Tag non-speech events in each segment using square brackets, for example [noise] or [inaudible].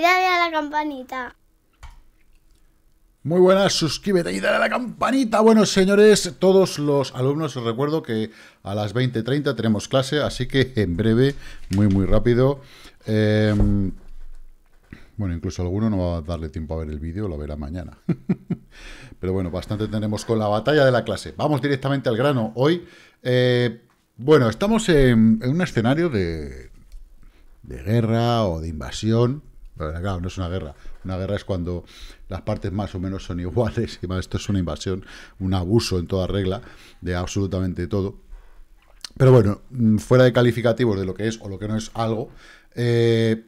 y a la campanita. Muy buenas, suscríbete y dale a la campanita. Bueno, señores, todos los alumnos, os recuerdo que a las 20.30 tenemos clase, así que en breve, muy, muy rápido. Em, bueno, incluso alguno no va a darle tiempo a ver el vídeo, lo verá mañana. [laughs] Pero bueno, bastante tenemos con la batalla de la clase. Vamos directamente al grano. Hoy, eh, bueno, estamos en, en un escenario de, de guerra o de invasión Claro, no es una guerra. Una guerra es cuando las partes más o menos son [laughs] iguales. Y más, esto es una invasión, un abuso en toda regla de absolutamente todo. Pero bueno, mm, fuera de calificativos de lo que es o lo que no es algo, eh,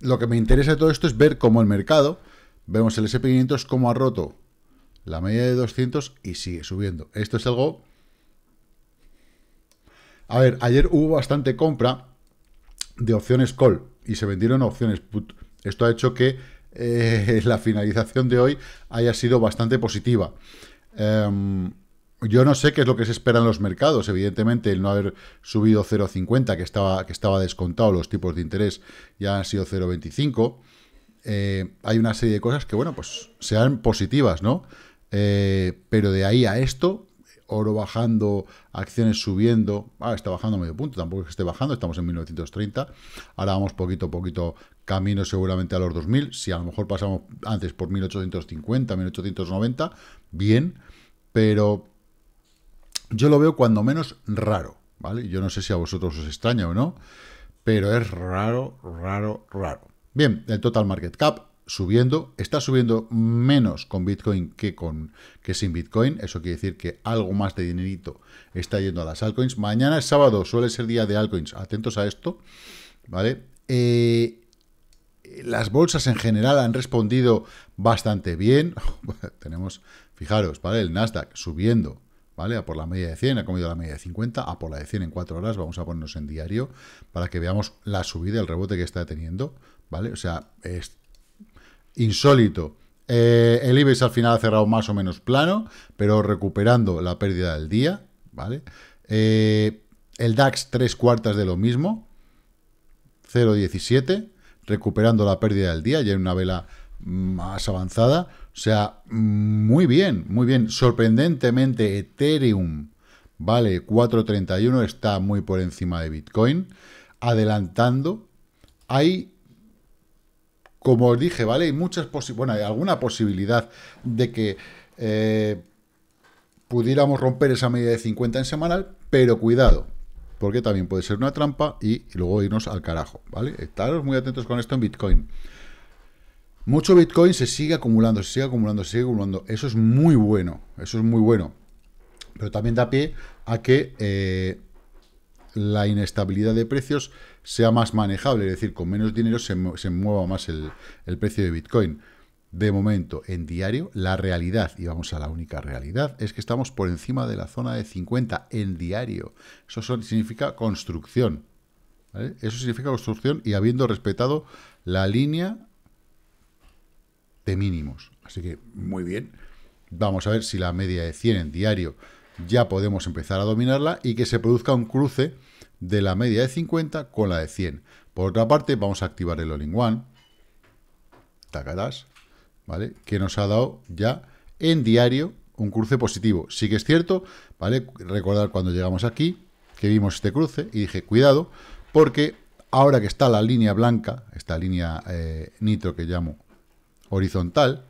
lo que me interesa de todo esto es ver cómo el mercado, vemos el SP500 cómo ha roto la media de 200 y sigue subiendo. Esto es algo... A ver, ayer hubo bastante compra de opciones call y se vendieron opciones put. Esto ha hecho que eh, [laughs] la finalización de hoy haya sido bastante positiva. Em, yo no sé qué es lo que se espera en los mercados. Evidentemente, el no haber subido 0,50, que estaba, que estaba descontado los tipos de interés, ya han sido 0,25. Eh, hay una serie de cosas que, bueno, pues sean positivas, ¿no? Eh, pero de ahí a esto, oro bajando, acciones subiendo, ah, está bajando medio punto, tampoco es que esté bajando, estamos en 1930, ahora vamos poquito a poquito camino seguramente a los 2000, si a lo mejor pasamos antes por 1850, 1890, bien, pero yo lo veo cuando menos raro, ¿vale? Yo no sé si a vosotros os extraña o no, pero es raro, raro, raro. Bien, el total market cap subiendo, está subiendo menos con Bitcoin que, con, que sin Bitcoin, eso quiere decir que algo más de dinerito está yendo a las altcoins. Mañana es sábado, suele ser día de altcoins, atentos a esto, ¿vale? Eh, las bolsas en general han respondido bastante bien, [laughs] tenemos, fijaros, ¿vale? El Nasdaq subiendo, ¿vale? A por la media de 100, ha comido la media de 50, a por la de 100 en 4 horas, vamos a ponernos en diario para que veamos la subida, el rebote que está teniendo, ¿vale? O sea, es, insólito. Eh, el IBEX al final ha cerrado más o menos plano, pero recuperando la pérdida del día, ¿vale? Eh, el DAX tres cuartas de lo mismo, 0,17, recuperando la pérdida del día, ya en una vela más avanzada. O sea, muy bien, muy bien. Sorprendentemente, Ethereum, ¿vale? 4,31 está muy por encima de Bitcoin. Adelantando, hay como os dije, ¿vale? Hay muchas posibilidades, bueno, hay alguna posibilidad de que eh, pudiéramos romper esa media de 50 en semanal, pero cuidado, porque también puede ser una trampa y, luego irnos al carajo, ¿vale? Estaros muy atentos con esto en Bitcoin. Mucho Bitcoin se sigue acumulando, se sigue acumulando, se sigue acumulando. Eso es muy bueno, eso es muy bueno. Pero también da pie a que eh, la inestabilidad de precios sea más manejable, es decir, con menos dinero se, mueva más el, precio de Bitcoin. De momento, en diario, la realidad, y vamos a la única realidad, es que estamos por encima de la zona de 50 en diario. Eso significa construcción. Eso significa construcción y habiendo respetado la línea de mínimos. Así que, muy bien. Vamos a ver si la media de 100 en diario ya podemos empezar a dominarla y que se produzca un cruce de la media de 50 con la de 100. Por otra parte, vamos a activar el all-in-one, ¿vale? Que nos ha dado ya en diario un cruce positivo. Sí que es cierto, ¿vale? Recordar cuando llegamos aquí, que vimos este cruce y dije, cuidado, porque ahora que está la línea blanca, esta línea eh, nitro que llamo horizontal,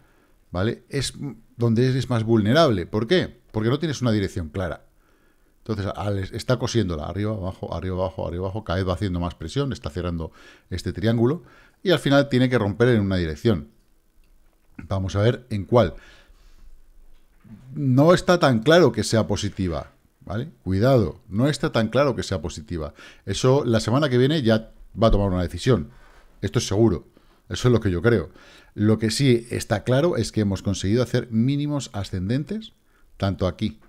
¿vale? Es donde es más vulnerable. ¿Por qué? porque no tienes una dirección clara. Entonces, está cosiéndola arriba, abajo, arriba, abajo, arriba, abajo, cada vez va haciendo más presión, está cerrando este triángulo y al final tiene que romper en una dirección. Vamos a ver en cuál. No está tan claro que sea positiva, ¿vale? Cuidado, no está tan claro que sea positiva. Eso la semana que viene ya va a tomar una decisión. Esto es seguro. Eso es lo que yo creo. Lo que sí está claro es que hemos conseguido hacer mínimos ascendentes tanto aquí,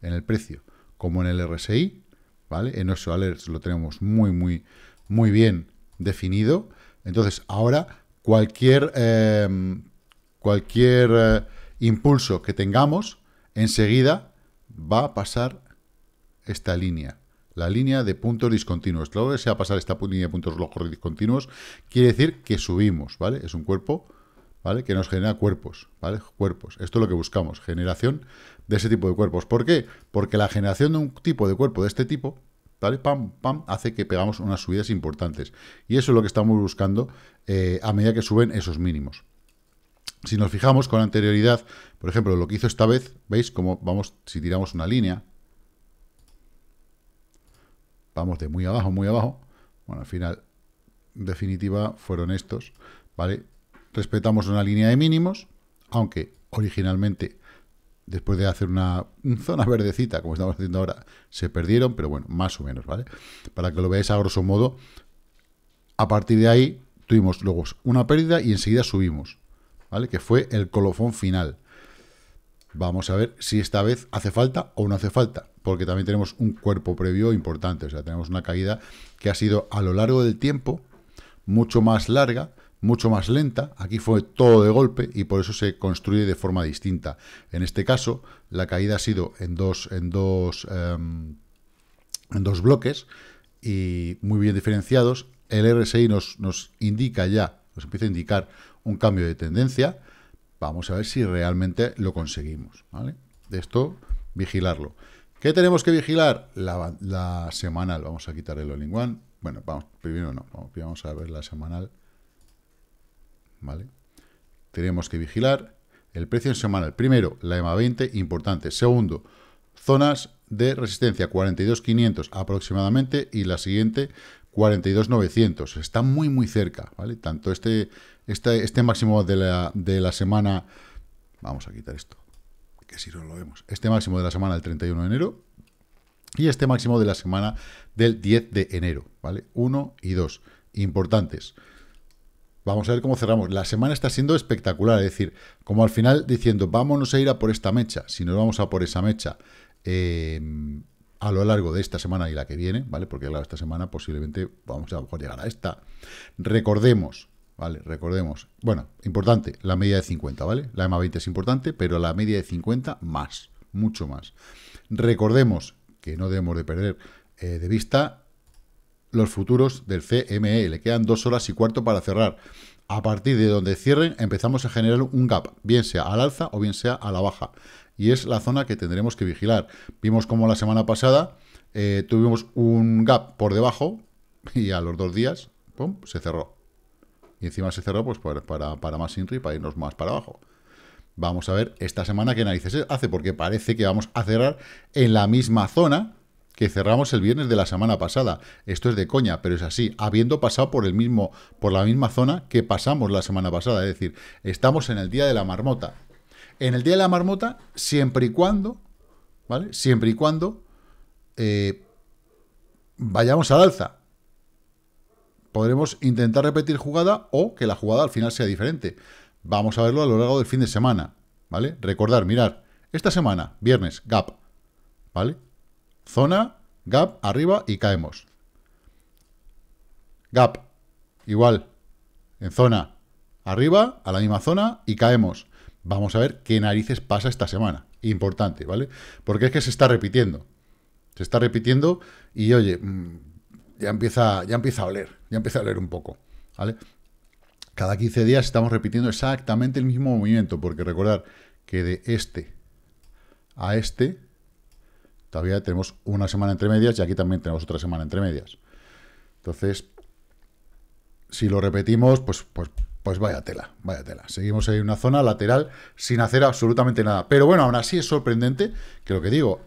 en el precio, como en el RSI, ¿vale? En nuestro lo tenemos muy, muy, muy bien definido. Entonces, ahora, cualquier, eh, cualquier eh, impulso que tengamos, enseguida va a pasar esta línea, la línea de puntos discontinuos. Claro que se pasar esta línea de puntos locos discontinuos, quiere decir que subimos, ¿vale? Es un cuerpo ¿vale? Que nos genera cuerpos, ¿vale? Cuerpos. Esto es lo que buscamos, generación de ese tipo de cuerpos. ¿Por qué? Porque la generación de un tipo de cuerpo de este tipo, ¿vale? Pam, pam, hace que pegamos unas subidas importantes. Y eso es lo que estamos buscando eh, a medida que suben esos mínimos. Si nos fijamos con anterioridad, por ejemplo, lo que hizo esta vez, ¿veis? cómo vamos, si tiramos una línea, vamos de muy abajo, muy abajo, bueno, al final, definitiva, fueron estos, ¿vale? respetamos una línea de mínimos, aunque originalmente, después de hacer una zona [laughs] verdecita, como estamos haciendo ahora, se perdieron, pero bueno, más o menos, ¿vale? Para que lo veáis a grosso modo, a partir de ahí tuvimos luego una pérdida y enseguida subimos, ¿vale? Que fue el colofón final. Vamos a ver si esta vez hace falta o no hace falta, porque también tenemos un cuerpo previo importante, o sea, tenemos una caída que ha sido a lo largo del tiempo mucho más larga mucho más lenta, aquí fue todo de golpe y por eso se construye de forma distinta. En este caso, la caída ha sido en dos, en dos, em, en dos bloques y muy bien diferenciados. El RSI nos, nos indica ya, nos empieza a indicar un cambio de tendencia. Vamos a ver si realmente lo conseguimos. de Esto, vigilarlo. ¿Qué tenemos que vigilar? La, la semanal. Vamos a quitar el all -one. Bueno, vamos, primero no. vamos a ver la semanal. ¿vale? Tenemos que vigilar el precio en semanal. Primero, la EMA 20, importante. Segundo, zonas de resistencia 42.500 aproximadamente y la siguiente 42.900. Está muy, muy cerca, ¿vale? Tanto este, este, este máximo de la, semana... Vamos a quitar esto, que si no lo vemos. Este máximo de la semana del 31 de enero y este máximo de la semana del 10 de enero, ¿vale? 1 y 2, importantes. Vamos a ver cómo cerramos. La semana está siendo espectacular, es decir, como al final diciendo, vámonos a ir a por esta mecha, si nos vamos a por esa mecha eh, a lo largo de esta semana y la que viene, ¿vale? Porque claro, esta semana posiblemente vamos a, llegar a esta. Recordemos, ¿vale? Recordemos, bueno, importante, la media de 50, ¿vale? La EMA 20 es importante, pero la media de 50 más, mucho más. Recordemos que no debemos de perder eh, de vista los futuros del CME. Le quedan dos horas y cuarto para cerrar. A partir de donde cierren, empezamos a generar un gap, bien sea al alza o bien sea a la baja. Y es la zona que tendremos que vigilar. Vimos como la semana pasada eh, tuvimos un gap por debajo y a los dos días pum, se cerró. Y encima se cerró pues para, para, más INRI, para irnos más para abajo. Vamos a ver esta semana qué análisis hace, porque parece que vamos a cerrar en la misma zona que cerramos el viernes de la semana pasada. Esto es de coña, pero es así, habiendo pasado por el mismo, por la misma zona que pasamos la semana pasada. Es decir, estamos en el día de la marmota. En el día de la marmota, siempre y cuando, ¿vale? Siempre y cuando eh, vayamos al alza. Podremos intentar repetir jugada o que la jugada al final sea diferente. Vamos a verlo a lo largo del fin de semana, ¿vale? Recordar, mirar, esta semana, viernes, gap, ¿vale? Zona, gap, arriba y caemos. Gap, igual, en zona, arriba, a la misma zona y caemos. Vamos a ver qué narices pasa esta semana. Importante, ¿vale? Porque es que se está repitiendo. Se está repitiendo y, oye, mm, ya empieza, ya empieza a oler, ya empieza a oler un poco, ¿vale? Cada 15 días estamos repitiendo exactamente el mismo movimiento, porque recordar que de este a este todavía tenemos una semana entre medias y aquí también tenemos otra semana entre medias. Entonces, si lo repetimos, pues, pues, pues vaya tela, vaya tela. Seguimos en una zona lateral sin hacer absolutamente nada. Pero bueno, aún así es sorprendente que lo que digo,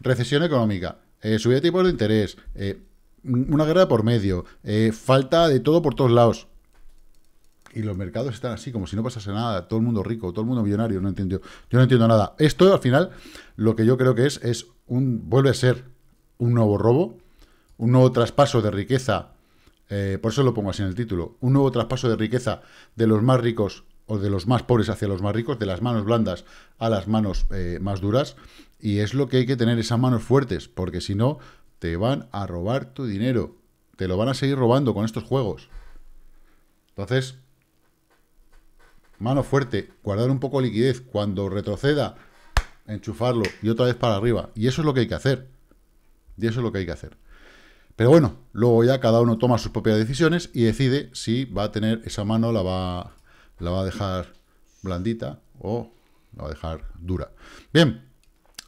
recesión económica, eh, subida de tipos de interés, eh, una guerra por medio, eh, falta de todo por todos lados y los mercados están así, como si no pasase nada, todo el mundo rico, todo el mundo millonario, no entiendo, yo no entiendo nada. Esto al final lo que yo creo que es, es un, vuelve a ser un nuevo robo, un nuevo traspaso de riqueza, eh, por eso lo pongo así en el título, un nuevo traspaso de riqueza de los más ricos o de los más pobres hacia los más ricos, de las manos blandas a las manos eh, más duras, y es lo que hay que tener, esas manos fuertes, porque si no, te van a robar tu dinero, te lo van a seguir robando con estos juegos. Entonces, mano fuerte, guardar un poco de liquidez, cuando retroceda, enchufarlo y otra vez para arriba. Y eso es lo que hay que hacer. Y eso es lo que hay que hacer. Pero bueno, luego ya cada uno toma sus propias decisiones y decide si va a tener esa mano, la va, la va a dejar blandita o la va a dejar dura. Bien,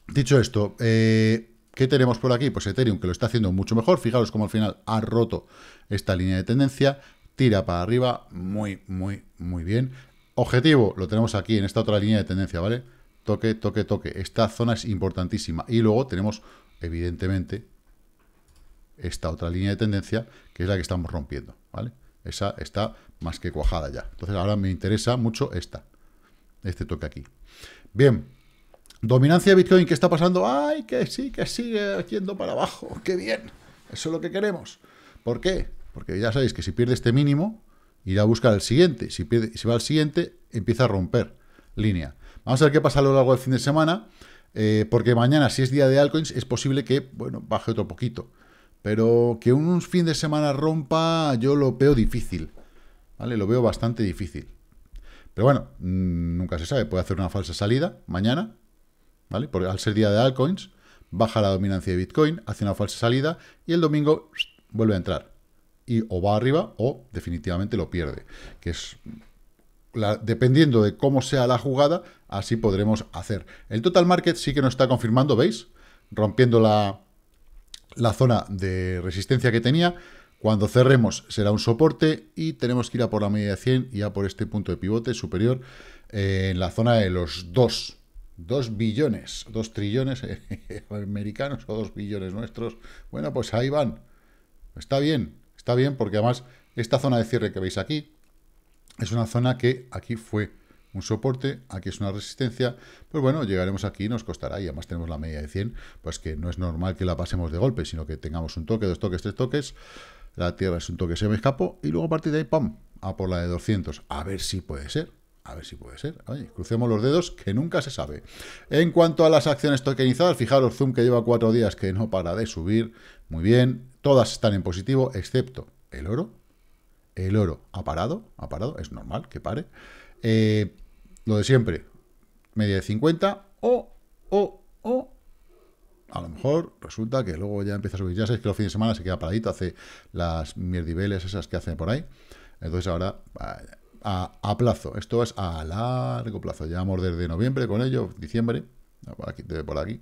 dicho esto, eh, ¿qué tenemos por aquí? Pues Ethereum, que lo está haciendo mucho mejor. Fijaros cómo al final ha roto esta línea de tendencia tira para arriba, muy, muy, muy bien. Objetivo, lo tenemos aquí en esta otra línea de tendencia, ¿vale? Toque, toque, toque. Esta zona es importantísima. Y luego tenemos, evidentemente, esta otra línea de tendencia, que es la que estamos rompiendo, ¿vale? Esa está más que cuajada ya. Entonces ahora me interesa mucho esta, este toque aquí. Bien, dominancia de Bitcoin, ¿qué está pasando? ¡Ay, que sí, que sigue yendo para abajo! ¡Qué bien! Eso es lo que queremos. ¿Por qué? Porque ya sabéis que si pierde este mínimo, irá a buscar el siguiente. Si, va al siguiente, empieza a romper línea. Vamos a ver qué pasa a lo largo del fin de semana, eh, porque mañana, si es día de altcoins, es posible que, bueno, baje otro poquito. Pero que un fin de semana rompa, yo lo veo difícil. ¿Vale? Lo veo bastante difícil. Pero bueno, mm, nunca se sabe. Puede hacer una falsa salida mañana, ¿vale? Porque al ser día de altcoins, baja la dominancia de Bitcoin, hace una falsa salida y el domingo vuelve a entrar y o va arriba o definitivamente lo pierde, que es... dependiendo de cómo sea la jugada, así podremos hacer. El total market sí que nos está confirmando, ¿veis? Rompiendo la, zona de resistencia que tenía. Cuando cerremos será un soporte y tenemos que ir a por la media de 100 y a por este punto de pivote superior eh, en la zona de los 2. 2 billones, 2 trillones eh, [laughs] americanos o 2 billones nuestros. Bueno, pues ahí van. Está bien. Está bien porque además esta zona de cierre que veis aquí es una zona que aquí fue un soporte, aquí es una resistencia, pues bueno, llegaremos aquí y nos costará, y además tenemos la media de 100, pues que no es normal que la pasemos de golpe, sino que tengamos un toque, dos toques, tres toques, la tierra es un toque, se me escapó, y luego a partir de ahí, ¡pam!, a por la de 200, a ver si puede ser, a ver si puede ser, crucemos los dedos, que nunca se sabe. En cuanto a las acciones tokenizadas, fijaros, Zoom que lleva cuatro días que no para de subir, muy bien, todas están en positivo, excepto el oro. El oro ha parado, ha parado, es normal que pare. Eh, lo de siempre, media de 50 o, o, o, a lo mejor resulta que luego ya empieza a subir. Ya sabéis que los fines de semana se queda paradito, hace las mierdiveles esas que hacen por ahí. Entonces ahora, a, a, plazo, esto es a largo plazo. ya Llevamos desde noviembre con ello, diciembre, por aquí, por aquí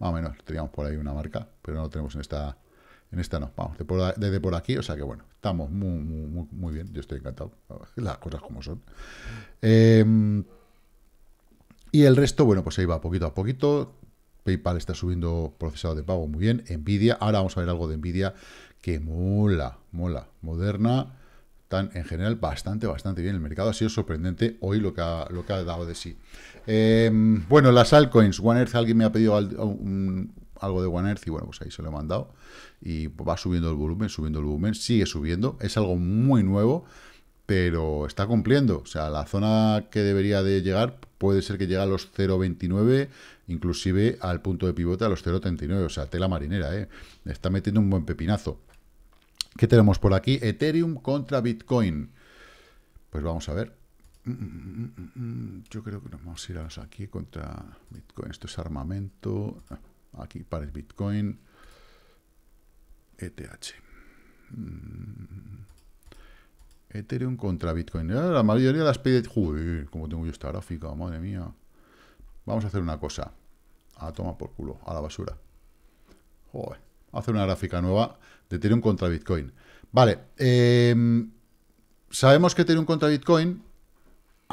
más o menos teníamos por ahí una marca, pero no lo tenemos en esta, en esta no. Vamos, desde por aquí, o sea que bueno, estamos muy, muy, bien, yo estoy encantado, las cosas como son. Em, y el resto, bueno, pues ahí va poquito a poquito. PayPal está subiendo procesado de pago muy bien. Nvidia, ahora vamos a ver algo de Nvidia que mola, mola. Moderna, tan en general bastante, bastante bien. El mercado ha sido sorprendente hoy lo que lo que ha dado de sí. Em, bueno, las altcoins, One Earth, alguien me ha pedido algo de One Earth y bueno, pues ahí se lo he mandado. Y va subiendo el volumen, subiendo el volumen, sigue subiendo. Es algo muy nuevo, pero está cumpliendo. O sea, la zona que debería de llegar puede ser que llegue a los 0.29, inclusive al punto de pivote a los 0.39. O sea, tela marinera, ¿eh? Está metiendo un buen pepinazo. ¿Qué tenemos por aquí? Ethereum contra Bitcoin. Pues vamos a ver. Mm, mm, mm, yo creo que nos vamos a ir a aquí contra Bitcoin. Esto es armamento. Ah, aquí pares Bitcoin. ETH. Ethereum contra Bitcoin. Ah, la mayoría de las pide... Uy, Como tengo yo esta gráfica, madre mía. Vamos a hacer una cosa. A tomar por culo, a la basura. Joder. Hacer una gráfica nueva de Ethereum contra Bitcoin. Vale. Em, sabemos que Ethereum contra Bitcoin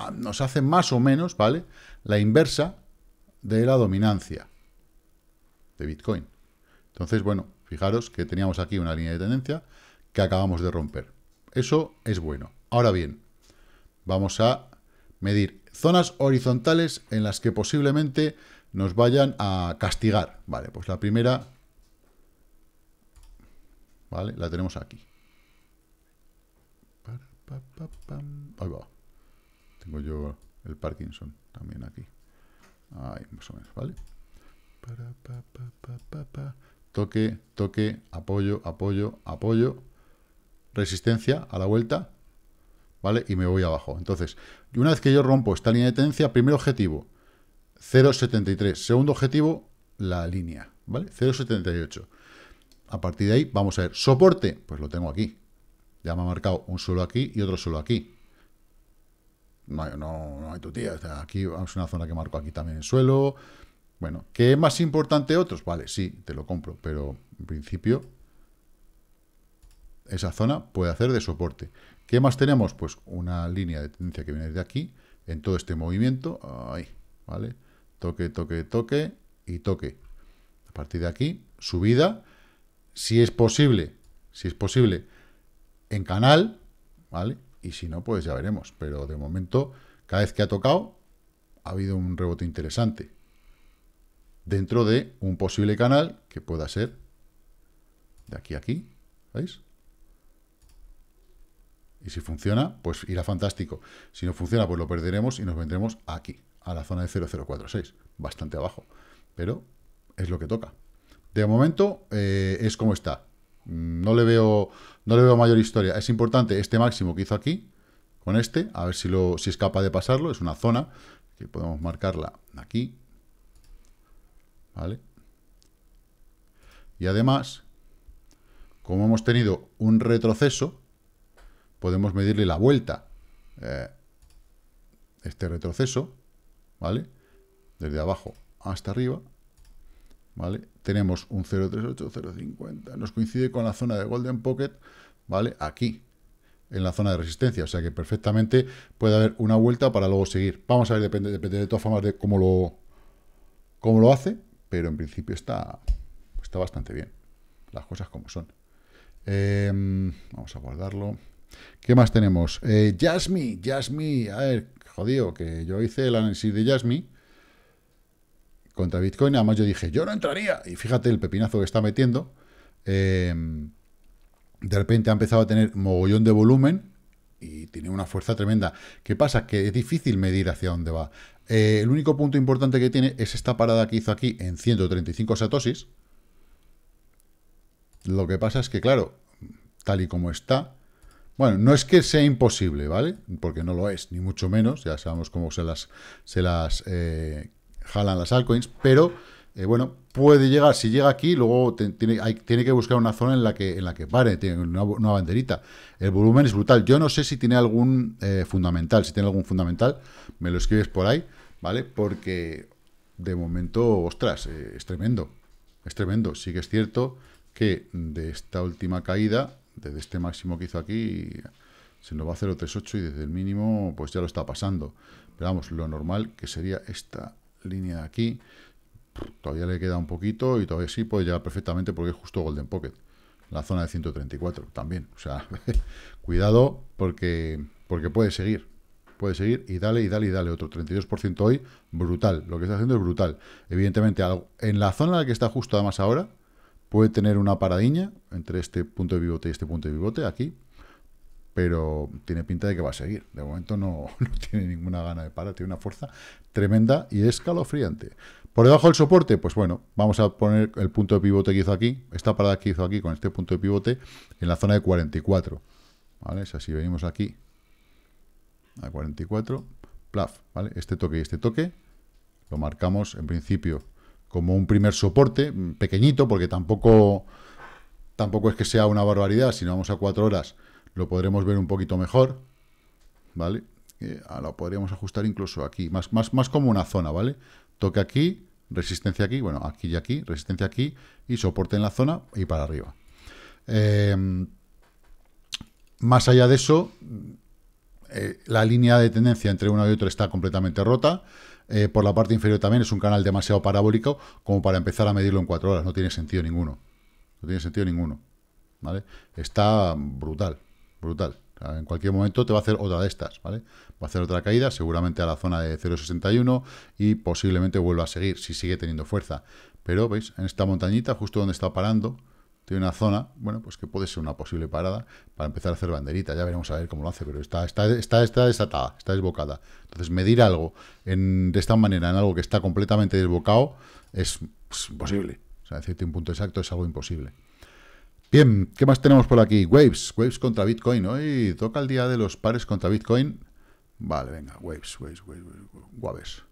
nos hace más o menos, ¿vale? La inversa de la dominancia de Bitcoin. Entonces, bueno, fijaros que teníamos aquí una línea de tendencia que acabamos de romper. Eso es bueno. Ahora bien, vamos a medir zonas horizontales en las que posiblemente nos vayan a castigar. Vale, pues la primera, vale, la tenemos aquí. Ahí va. Tengo yo el Parkinson también aquí. Ahí, más o menos, ¿vale? toque, toque, apoyo, apoyo, apoyo. Resistencia a la vuelta, ¿vale? Y me voy abajo. Entonces, una vez que yo rompo esta línea de tendencia, primer objetivo, 0.73. Segundo objetivo, la línea, ¿vale? 0.78. A partir de ahí, vamos a ver, soporte, pues lo tengo aquí. Ya me ha marcado un suelo aquí y otro suelo aquí no hay, no, tu tía. aquí es una zona que marco aquí también el suelo. Bueno, ¿qué es más importante otros? Vale, sí, te lo compro, pero en principio esa zona puede hacer de soporte. ¿Qué más tenemos? Pues una línea de tendencia que viene de aquí, en todo este movimiento, ahí, ¿vale? Toque, toque, toque y toque. A partir de aquí, subida, si es posible, si es posible, en canal, ¿vale? y si no, pues ya veremos. Pero de momento, cada vez que ha tocado, ha habido un rebote interesante dentro de un posible canal que pueda ser de aquí a aquí, ¿veis? Y si funciona, pues irá fantástico. Si no funciona, pues lo perderemos y nos vendremos aquí, a la zona de 0046, bastante abajo. Pero es lo que toca. De momento eh, es como está. No le veo, no le veo mayor historia. Es importante este máximo que hizo aquí, con este, a ver si, lo, si es capaz de pasarlo. Es una zona que podemos marcarla aquí. ¿Vale? Y además, como hemos tenido un retroceso, podemos medirle la vuelta. Eh, este retroceso, ¿vale? Desde abajo hasta arriba. ¿vale? Tenemos un 0.38050, nos coincide con la zona de Golden Pocket, ¿vale? Aquí, en la zona de resistencia, o sea que perfectamente puede haber una vuelta para luego seguir. Vamos a ver, depende, de todas formas de cómo lo, cómo lo hace, pero en principio está, está bastante bien, las cosas como son. Em, vamos a guardarlo. ¿Qué más tenemos? Eh, Jasmine, Jasmine, a ver, jodido, que yo hice el análisis de Jasmine, contra Bitcoin. Además yo dije, yo no entraría. Y fíjate el pepinazo que está metiendo. Em, de repente ha empezado a tener mogollón de volumen y tiene una fuerza tremenda. ¿Qué pasa? Que es difícil medir hacia dónde va. Eh, el único punto importante que tiene es esta parada que hizo aquí en 135 satosis. Lo que pasa es que, claro, tal y como está, bueno, no es que sea imposible, ¿vale? Porque no lo es, ni mucho menos, ya sabemos cómo se las, eh, jalan las altcoins, pero eh, bueno, puede llegar, si llega aquí, luego tiene, tiene, que buscar una zona en la que, en la que pare, tiene una, banderita. El volumen es brutal. Yo no sé si tiene algún eh, fundamental, si tiene algún fundamental, me lo escribes por ahí, ¿vale? Porque de momento, ostras, eh, es tremendo, es tremendo. Sí que es cierto que de esta última caída, desde este máximo que hizo aquí, se nos va a 0,38 y desde el mínimo, pues ya lo está pasando. Pero vamos, lo normal que sería esta línea aquí. Todavía le queda un poquito y todavía sí puede llegar perfectamente porque es justo Golden Pocket. La zona de 134 también. O sea, [laughs] cuidado porque, porque puede seguir. Puede seguir y dale y dale y dale. Otro 32% hoy, brutal. Lo que está haciendo es brutal. Evidentemente, en la zona en la que está justo además ahora, puede tener una paradiña entre este punto de pivote y este punto de pivote aquí pero tiene pinta de que va a seguir. De momento [laughs] no, tiene ninguna gana de parar, tiene una fuerza tremenda y escalofriante. Por debajo del soporte, pues bueno, vamos a poner el punto de pivote que hizo aquí, esta parada que hizo aquí con este punto de pivote en la zona de 44. ¿Vale? O si venimos aquí a 44, plaf, ¿vale? Este toque y este toque lo marcamos en principio como un primer soporte, mm, pequeñito, porque tampoco, tampoco es que sea una barbaridad, si no vamos a 4 horas lo podremos ver un poquito mejor, ¿vale? Eh, lo podríamos ajustar incluso aquí, más, más, más como una zona, ¿vale? Toque aquí, resistencia aquí, bueno, aquí y aquí, resistencia aquí, y soporte en la zona y para arriba. Em, más allá de eso, eh, la línea de tendencia entre uno y otro está completamente rota. Eh, por la parte inferior también es un canal demasiado parabólico como para empezar a medirlo en cuatro horas. No tiene sentido ninguno. No tiene sentido ninguno. ¿vale? Está brutal brutal. En cualquier momento te va a hacer otra de estas, ¿vale? Va a hacer otra caída, seguramente a la zona de 0.61 y posiblemente vuelva a seguir, si sigue teniendo fuerza. Pero, ¿veis? En esta montañita, justo donde está parando, tiene una zona, bueno, pues que puede ser una posible parada para empezar a hacer banderita. Ya veremos a ver cómo lo hace, pero está, está, está, está desatada, está desbocada. Entonces, medir algo en, de esta manera en algo que está completamente desbocado es pues, imposible. O sea, decirte un punto exacto es algo imposible. Bien, ¿qué más tenemos por aquí? Waves, Waves contra Bitcoin. Hoy toca el día de los pares contra Bitcoin. Vale, venga, Waves, Waves, Waves, Waves.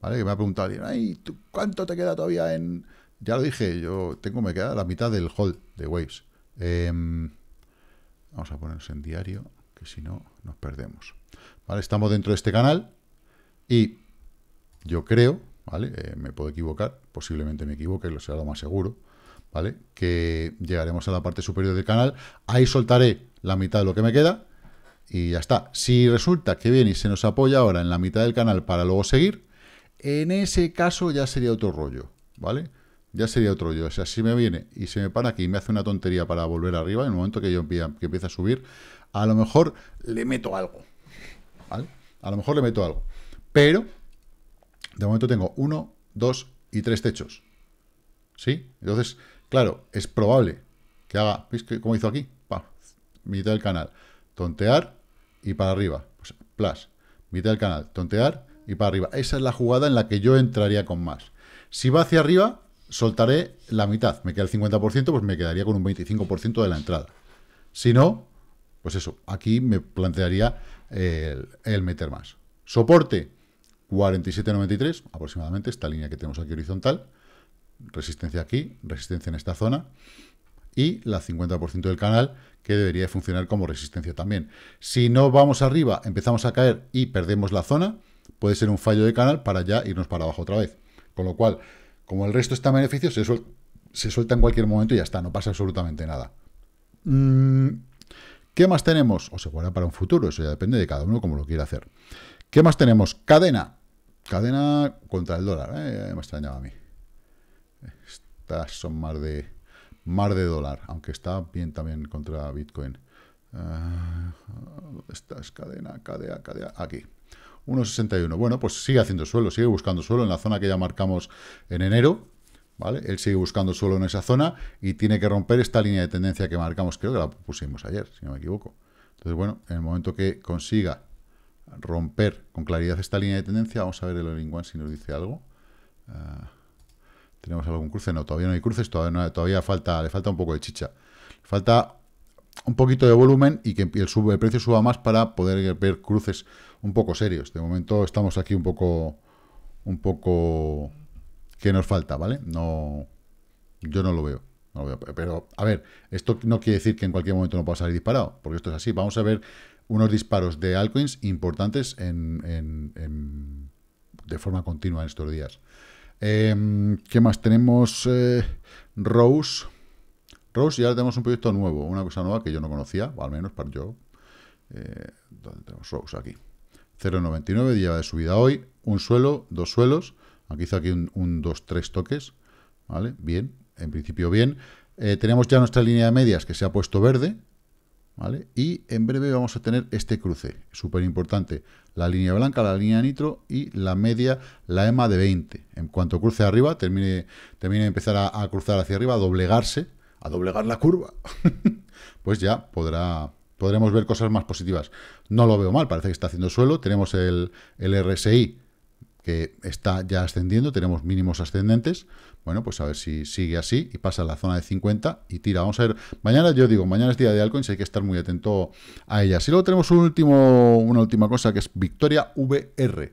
Vale, que me ha preguntado alguien, ay, ¿cuánto te queda todavía en...? Ya lo dije, yo tengo, me queda la mitad del hold de Waves. Em, vamos a ponernos en diario, que si no, nos perdemos. Vale, estamos dentro de este canal y yo creo, ¿vale? Eh, me puedo equivocar, posiblemente me equivoque, lo será lo más seguro ¿vale? Que llegaremos a la parte superior del canal. Ahí soltaré la mitad de lo que me queda y ya está. Si resulta que viene y se nos apoya ahora en la mitad del canal para luego seguir, en ese caso ya sería otro rollo, ¿vale? Ya sería otro rollo. O sea, si me viene y se me para aquí y me hace una tontería para volver arriba, en el momento que yo empiezo a subir, a lo mejor le meto algo, ¿vale? A lo mejor le meto algo. Pero, de momento tengo uno, dos y tres techos, ¿sí? Entonces, Claro, es probable que haga, ¿veis cómo como hizo aquí? Pa, mitad del canal, tontear y para arriba, pues, plus, mitad del canal, tontear y para arriba. Esa es la jugada en la que yo entraría con más. Si va hacia arriba, soltaré la mitad, me queda el 50%, pues me quedaría con un 25% de la entrada. Si no, pues eso, aquí me plantearía el, eh, el meter más. Soporte, 47.93 aproximadamente, esta línea que tenemos aquí horizontal resistencia aquí, resistencia en esta zona, y la 50% del canal, que debería funcionar como resistencia también. Si no vamos arriba, empezamos a caer y perdemos la zona, puede ser un fallo de canal para ya irnos para abajo otra vez. Con lo cual, como el resto está en beneficio, se, suelta en cualquier momento y ya está, no pasa absolutamente nada. Mm, ¿Qué más tenemos? O se guarda para un futuro, eso ya depende de cada uno como lo quiera hacer. ¿Qué más tenemos? Cadena. Cadena contra el dólar, ¿eh? me extrañaba a mí. Estas son más de más de dólar, aunque está bien también contra Bitcoin. ¿dónde ah, esta es cadena, cadena, cadena, aquí. 1,61. Bueno, pues sigue haciendo suelo, sigue buscando suelo en la zona que ya marcamos en enero, ¿vale? Él sigue buscando suelo en esa zona y tiene que romper esta línea de tendencia que marcamos, creo que la pusimos ayer, si no me equivoco. Entonces, bueno, en el momento que consiga romper con claridad esta línea de tendencia, vamos a ver el Olinguan si nos dice algo. Ah, ¿Tenemos algún cruce? No, todavía no hay cruces, todavía, todavía falta, le falta un poco de chicha. falta un poquito de volumen y que el, el, precio suba más para poder ver cruces un poco serios. De momento estamos aquí un poco... Un poco... que nos falta, ¿vale? No... Yo no lo veo. Pero, a ver, esto no quiere decir que en cualquier momento no pueda salir disparado, porque esto es así. Vamos a ver unos disparos de altcoins importantes en, en, de forma continua en estos días. Em, ¿Qué más? Tenemos eh, Rose. Rose, ya tenemos un proyecto nuevo, una cosa nueva que yo no conocía, o al menos para yo. Eh, tenemos Rose? Aquí. 0.99, día de subida hoy. Un suelo, dos suelos. Aquí hizo aquí un, un, dos, tres toques. ¿Vale? Bien, en principio bien. Eh, tenemos ya nuestra línea de medias que se ha puesto verde, y en breve vamos a tener este cruce, súper importante, la línea blanca, la línea nitro y la media, la EMA de 20. En cuanto cruce arriba, termine, termine de empezar a, cruzar hacia arriba, a doblegarse, a doblegar la curva, [laughs] pues ya podremos ver cosas más positivas. No lo veo mal, parece que está haciendo suelo, tenemos el, el RSI que está ya ascendiendo, tenemos mínimos ascendentes, bueno, pues a ver si sigue así y pasa a la zona de 50 y tira. Vamos a ver, mañana yo digo, mañana es día de altcoins, hay que estar muy atento a ella si luego tenemos un último, una última cosa que es Victoria VR.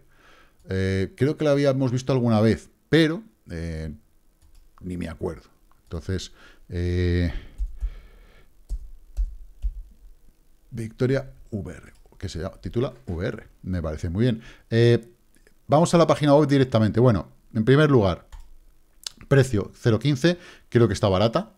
Eh, creo que la habíamos visto alguna vez, pero eh, ni me acuerdo. Entonces, eh, Victoria VR, que se llama, titula VR, me parece muy bien. Eh, Vamos a la página web directamente. Bueno, en primer lugar, precio 0.15, creo que está barata,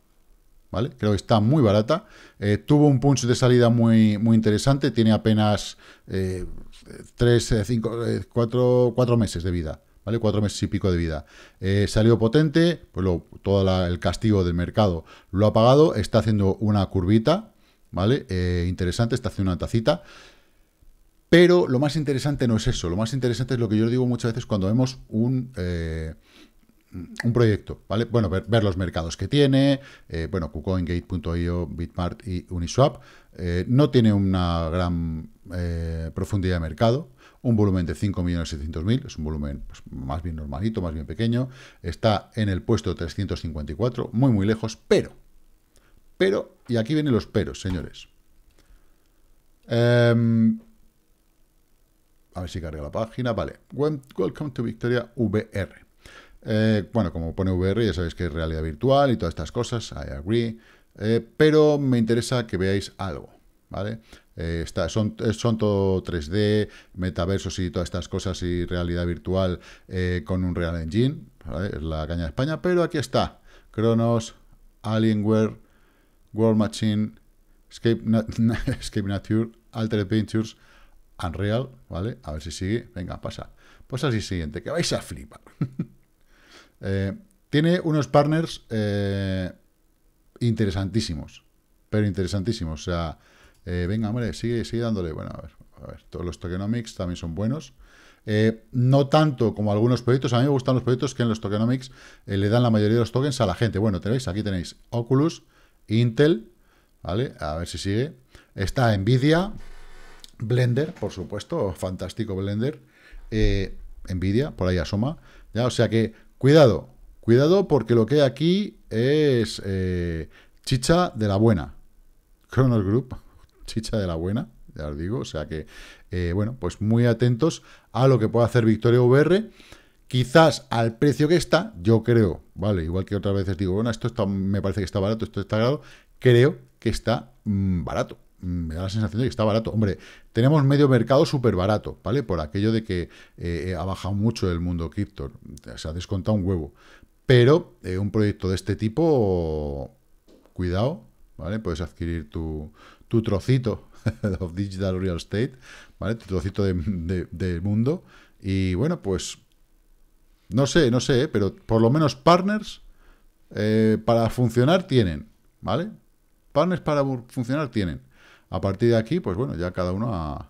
¿vale? Creo que está muy barata. Eh, tuvo un punch de salida muy, muy interesante, tiene apenas 3, 5, 4, meses de vida. ¿Vale? Cuatro meses y pico de vida. Eh, salió potente, pues todo el castigo del mercado lo ha pagado, está haciendo una curvita, ¿vale? Eh, interesante, está haciendo una tacita. Pero lo más interesante no es eso, lo más interesante es lo que yo digo muchas veces cuando vemos un, eh, un proyecto, ¿vale? Bueno, ver, los mercados que tiene, eh, bueno, KuCoinGate.io, Bitmart y Uniswap. Eh, no tiene una gran eh, profundidad de mercado, un volumen de 5.700.000, es un volumen pues, más bien normalito, más bien pequeño, está en el puesto 354, muy muy lejos, pero, pero, y aquí vienen los peros, señores. Em, a ver si carga la página. Vale. Welcome to Victoria VR. Eh, bueno, como pone VR, ya sabéis que es realidad virtual y todas estas cosas. I agree. Eh, pero me interesa que veáis algo. ¿Vale? Eh, son, todo 3D, metaversos y todas estas cosas y realidad virtual con un Real Engine. Es la caña de España. Pero aquí está. Kronos, Alienware, World Machine, Escape, [laughs] Nature, Altered Pictures... Unreal, ¿vale? A ver si sigue. Venga, pasa. Pues así siguiente, que vais a flipar. [laughs] Eh, tiene unos partners eh, interesantísimos. Pero interesantísimos. O sea, eh, venga, hombre, sigue, sigue dándole. Bueno, a ver, a ver, todos los tokenomics también son buenos. no tanto como algunos proyectos. A mí me gustan los proyectos que en los tokenomics le dan la mayoría de los tokens a la gente. Bueno, tenéis, aquí tenéis Oculus, Intel, ¿vale? A ver si sigue. Está Nvidia, Blender, por supuesto, fantástico Blender. envidia eh, Nvidia, por ahí asoma. ¿ya? O sea que, cuidado, cuidado porque lo que hay aquí es eh, chicha de la buena. Chronos Group, chicha de la buena, ya os digo. O sea que, eh, bueno, pues muy atentos a lo que pueda hacer Victoria VR. Quizás al precio que está, yo creo, vale, igual que otras veces digo, bueno, esto me parece que está barato, esto está grado, creo que está mm, barato me da la sensación de que está barato. Hombre, tenemos medio mercado súper barato, ¿vale? Por aquello de que eh, ha bajado mucho el mundo cripto, se ha descontado un huevo. Pero eh, un proyecto de este tipo, cuidado, ¿vale? Puedes adquirir tu, trocito de [laughs] digital real estate, ¿vale? Tu trocito del mundo. Y bueno, pues no sé, no sé, ¿eh? pero por lo menos partners para funcionar tienen, ¿vale? Partners para funcionar tienen. A partir de aquí, pues bueno, ya cada uno a,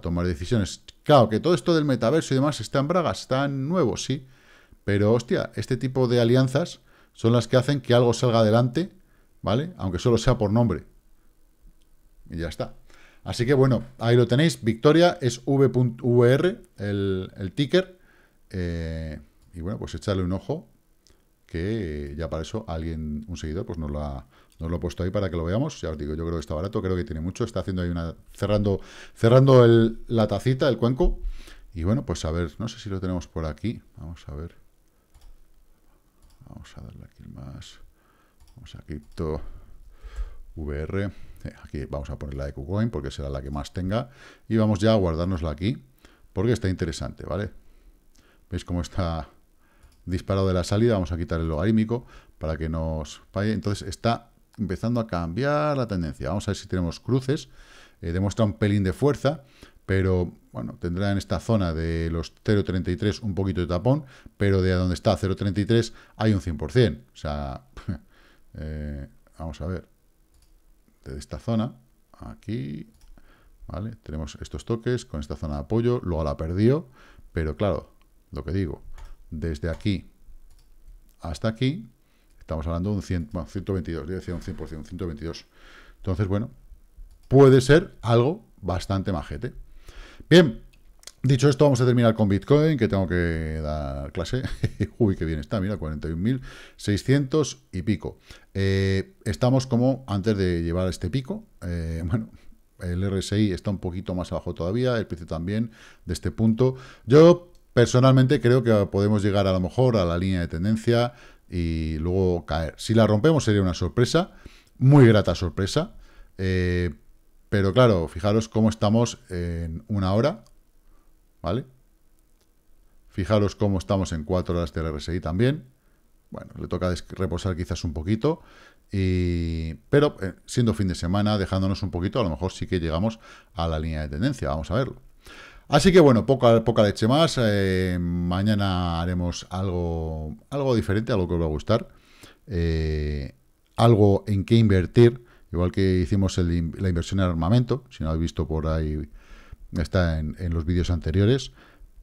tomar decisiones. Claro, que todo esto del metaverso y demás está en bragas, está en nuevo, sí. Pero, hostia, este tipo de alianzas son las que hacen que algo salga adelante, ¿vale? Aunque solo sea por nombre. Y ya está. Así que, bueno, ahí lo tenéis. Victoria es V.VR, el, ticker. Eh, y bueno, pues echarle un ojo, que ya para eso alguien, un seguidor, pues nos lo ha, no lo he puesto ahí para que lo veamos. Ya os digo, yo creo que está barato, creo que tiene mucho. Está haciendo ahí una. cerrando, cerrando la tacita, el cuenco. Y bueno, pues a ver, no sé si lo tenemos por aquí. Vamos a ver. Vamos a darle aquí más. Vamos a cripto VR. Eh, aquí vamos a poner la de KuCoin porque será la que más tenga. Y vamos ya a guardárnosla aquí porque está interesante, ¿vale? ¿Veis cómo está disparado de la salida? Vamos a quitar el logarítmico para que nos Entonces está empezando a cambiar la tendencia. Vamos a ver si tenemos cruces. Eh, demuestra un pelín de fuerza, pero bueno, tendrá en esta zona de los 0.33 un poquito de tapón, pero de donde está 0.33 hay un 100%. O sea, [laughs] eh, vamos a ver, Desde esta zona, aquí, ¿vale? Tenemos estos toques con esta zona de apoyo, luego la perdió, pero claro, lo que digo, desde aquí hasta aquí, Estamos hablando de un 122, yo decía un 100%, un 122. Entonces, bueno, puede ser algo bastante majete. Bien, dicho esto, vamos a terminar con Bitcoin, que tengo que dar clase. [laughs] Uy, qué bien está, mira, 41.600 y pico. Eh, estamos como antes de llevar este pico, eh, [laughs] bueno... El RSI está un poquito más abajo todavía, el precio también, de este punto. Yo personalmente creo que podemos llegar a lo mejor a la línea de tendencia y luego caer. Si la rompemos sería una sorpresa, muy grata sorpresa, eh, pero claro, fijaros cómo estamos en una hora, ¿vale? Fijaros cómo estamos en cuatro horas de RSI también. Bueno, le toca reposar quizás un poquito, pero eh, siendo fin de semana, dejándonos un poquito, a lo mejor sí que llegamos a la línea de tendencia, vamos a verlo. Así que bueno, poca, leche más. Eh, mañana haremos algo, diferente, algo que os va a gustar. Eh, algo en qué invertir, igual que hicimos la inversión en armamento, si no lo habéis visto por ahí, está en, los vídeos anteriores,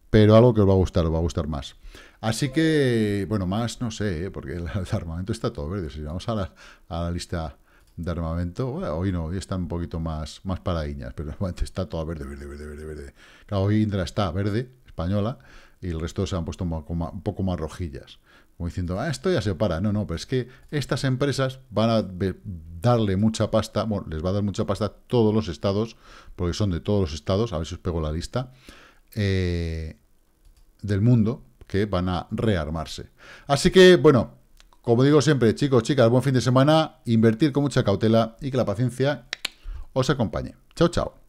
pero algo que os va a gustar, os va a gustar más. Así que, bueno, más no sé, ¿eh? porque [laughs] el, armamento está todo verde. Si vamos a la, a la lista de armamento. hoy no, hoy está un poquito más, más iñas, pero está toda verde, verde, verde, verde, verde. Claro, hoy Indra está verde, española, y el resto se han puesto un poco más rojillas. Como diciendo, ah, esto ya se para. No, no, pero es que estas empresas van a darle mucha pasta, bueno, les va a dar mucha pasta a todos los estados, porque son de todos los estados, a ver si os pego la lista, eh, del mundo, que van a rearmarse. Así que, bueno, como digo siempre, chicos, chicas, buen fin de semana, invertir con mucha cautela y que la paciencia os acompañe. Chao, chao.